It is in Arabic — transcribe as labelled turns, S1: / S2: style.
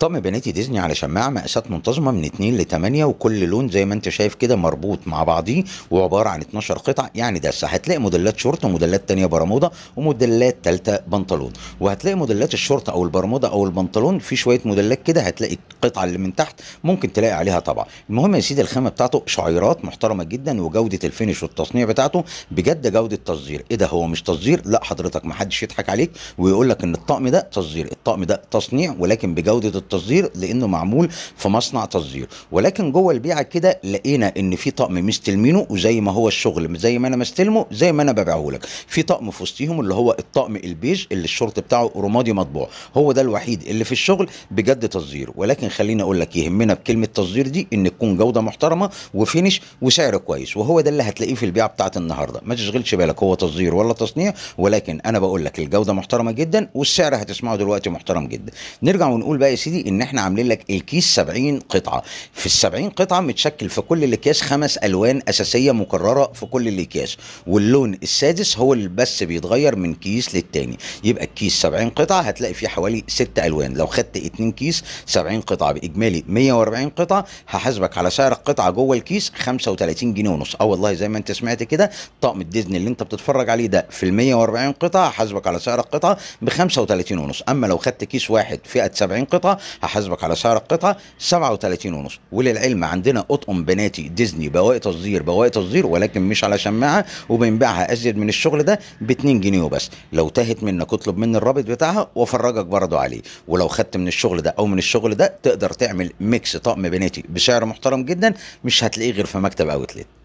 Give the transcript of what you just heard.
S1: طقم بناتي ديزني على شماعه مقاسات منتظمه من 2 ل 8 وكل لون زي ما انت شايف كده مربوط مع بعضيه وعباره عن 12 قطعه يعني دسه هتلاقي موديلات شورت وموديلات ثانيه برموده وموديلات ثالثه بنطلون وهتلاقي موديلات الشورت او البرموده او البنطلون في شويه موديلات كده هتلاقي القطعه اللي من تحت ممكن تلاقي عليها طبعا المهم يا سيدي الخامه بتاعته شعيرات محترمه جدا وجوده الفينش والتصنيع بتاعته بجد جوده تصدير ايه ده هو مش تصدير لا حضرتك ما حدش يضحك عليك ويقول لك ان الطقم ده تصدير الطقم ده تصنيع ولكن بجوده التصدير لانه معمول في مصنع تصدير ولكن جوه البيعه كده لقينا ان في طقم مستلمينه وزي ما هو الشغل زي ما انا مستلمه زي ما انا ببيعه لك في طقم في وسطيهم اللي هو الطقم البيج اللي الشورت بتاعه رمادي مطبوع هو ده الوحيد اللي في الشغل بجد تصدير ولكن خليني اقول لك يهمنا بكلمه تصدير دي ان تكون جوده محترمه وفينش وسعر كويس وهو ده اللي هتلاقيه في البيعه بتاعت النهارده ما تشغلش بالك هو تصدير ولا تصنيع ولكن انا بقول لك الجوده محترمه جدا والسعر هتسمعه دلوقتي محترم جدا نرجع ونقول بقى يا سيدي سيدي ان احنا عاملين لك الكيس 70 قطعه في ال 70 قطعه متشكل في كل الاكياس خمس الوان اساسيه مكرره في كل الاكياس واللون السادس هو اللي بس بيتغير من كيس للتاني يبقى الكيس 70 قطعه هتلاقي فيه حوالي ست الوان لو خدت 2 كيس 70 قطعه باجمالي 140 قطعه هحاسبك على سعر القطعه جوه الكيس 35 جنيه ونص اه والله زي ما انت سمعت كده طقم الديزني اللي انت بتتفرج عليه ده في ال 140 قطعه هحاسبك على سعر القطعه ب 35 ونص اما لو خدت كيس واحد فئه 70 قطعه هحاسبك على سعر القطعه 37 ونص وللعلم عندنا اطقم بناتي ديزني بواقي تصدير بواقي تصدير ولكن مش على شماعه وبنبيعها ازيد من الشغل ده ب 2 جنيه وبس لو تاهت منك اطلب مني الرابط بتاعها وافرجك برضه عليه ولو خدت من الشغل ده او من الشغل ده تقدر تعمل ميكس طقم بناتي بسعر محترم جدا مش هتلاقيه غير في مكتب اوتلت